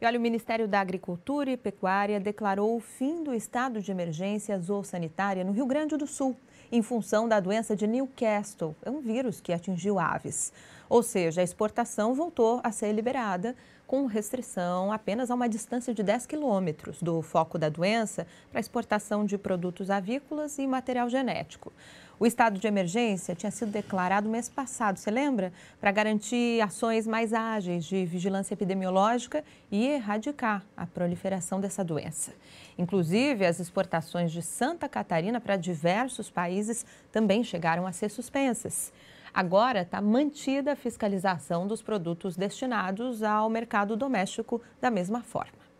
E olha, o Ministério da Agricultura e Pecuária declarou o fim do estado de emergência zoossanitária no Rio Grande do Sul, em função da doença de Newcastle, é um vírus que atingiu aves. Ou seja, a exportação voltou a ser liberada com restrição apenas a uma distância de 10 quilômetros do foco da doença para exportação de produtos avícolas e material genético. O estado de emergência tinha sido declarado mês passado, você lembra? Para garantir ações mais ágeis de vigilância epidemiológica e erradicar a proliferação dessa doença. Inclusive, as exportações de Santa Catarina para diversos países também chegaram a ser suspensas. Agora está mantida a fiscalização dos produtos destinados ao mercado doméstico da mesma forma.